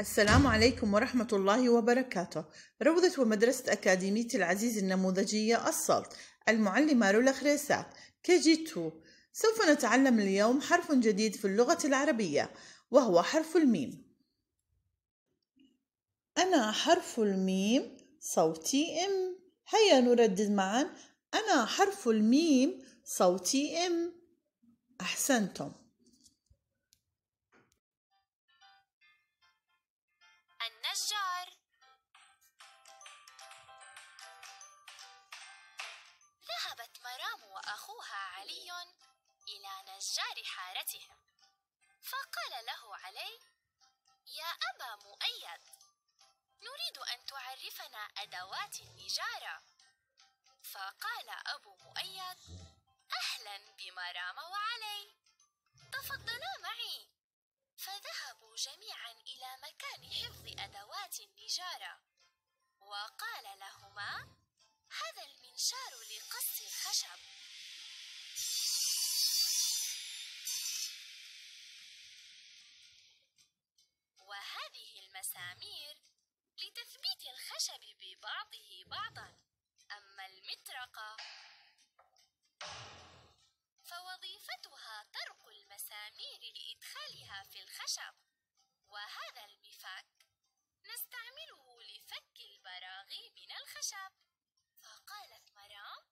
السلام عليكم ورحمة الله وبركاته روضة ومدرسة أكاديمية العزيز النموذجية الصلت المعلمة رولا خريسات كي جي 2 سوف نتعلم اليوم حرف جديد في اللغة العربية وهو حرف الميم أنا حرف الميم صوتي إم هيا نردد معا أنا حرف الميم صوتي إم أحسنتم الأشجار ذهبت مرام وأخوها علي إلى نجار حارتهم فقال له علي يا أبا مؤيد نريد أن تعرفنا أدوات النجارة فقال أبو مؤيد أهلا بمرام وعلي جميعا إلى مكان حفظ أدوات النجارة وقال لهما هذا المنشار لقص الخشب وهذه المسامير لتثبيت الخشب ببعضه بعضا أما المطرقة فوظيفتها طرق المسامير لإدخالها في الخشب وهذا المفك نستعمله لفك البراغي من الخشب فقالت مرام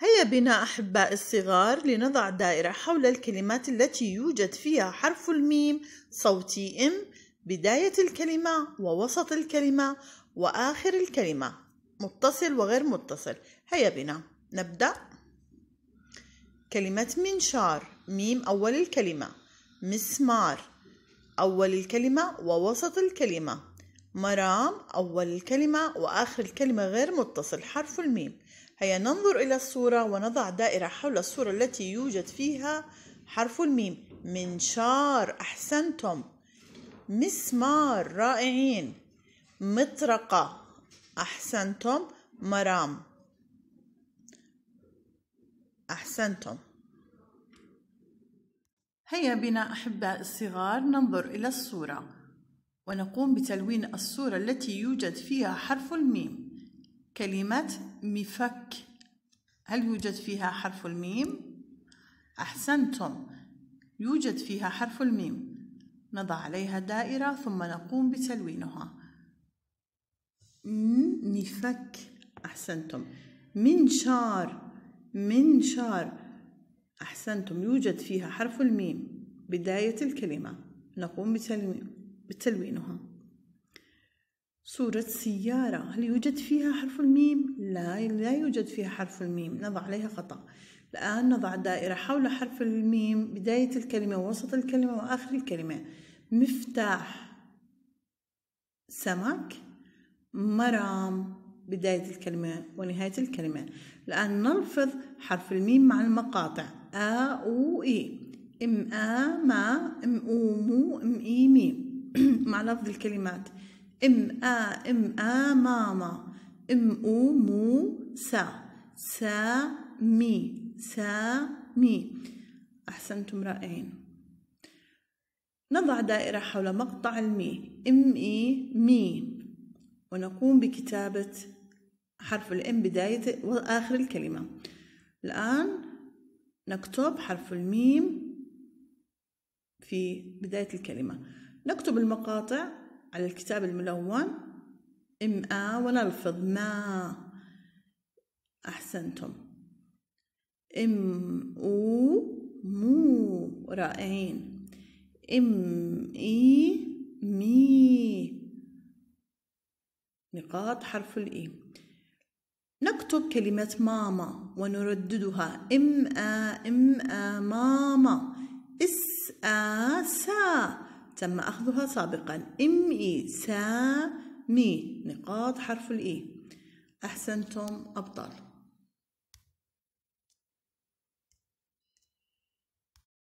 هيا بنا أحباء الصغار لنضع دائرة حول الكلمات التي يوجد فيها حرف الميم صوتي إم بداية الكلمة ووسط الكلمة وآخر الكلمة متصل وغير متصل هيا بنا نبدأ كلمة منشار ميم أول الكلمة مسمار أول الكلمة ووسط الكلمة مرام أول الكلمة وآخر الكلمة غير متصل حرف الميم هيا ننظر إلى الصورة ونضع دائرة حول الصورة التي يوجد فيها حرف الميم منشار أحسنتم مسمار رائعين مطرقة أحسنتم مرام أحسنتم هيا بنا أحباء الصغار ننظر إلى الصورة ونقوم بتلوين الصورة التي يوجد فيها حرف الميم كلمة مفك هل يوجد فيها حرف الميم؟ أحسنتم يوجد فيها حرف الميم نضع عليها دائرة ثم نقوم بتلوينها مفك أحسنتم منشار منشار أحسنتم يوجد فيها حرف الميم بداية الكلمة نقوم بتلوينها صورة سيارة هل يوجد فيها حرف الميم؟ لا لا يوجد فيها حرف الميم نضع عليها خطأ الآن نضع دائرة حول حرف الميم بداية الكلمة ووسط الكلمة وآخر الكلمة مفتاح سمك مرام بداية الكلمة ونهاية الكلمة الآن نلفظ حرف الميم مع المقاطع آ أو إي إم آ ما إم أو مو إم إي ميم مع لفظ الكلمات ام آ ام آ ماما ام أو مو سا سا مي سا مي أحسنتم رائعين نضع دائرة حول مقطع المي ام اي مي ونقوم بكتابة حرف الام بداية وآخر الكلمة الآن نكتب حرف الميم في بداية الكلمة نكتب المقاطع على الكتاب الملون ام ا ونلفظ ما أحسنتم ام او مو رائعين ام اي مي نقاط حرف الاي نكتب كلمة ماما ونرددها ام آ ام آ ماما اس آ سا تم أخذها سابقا ام اي سامي نقاط حرف الاي أحسنتم أبطال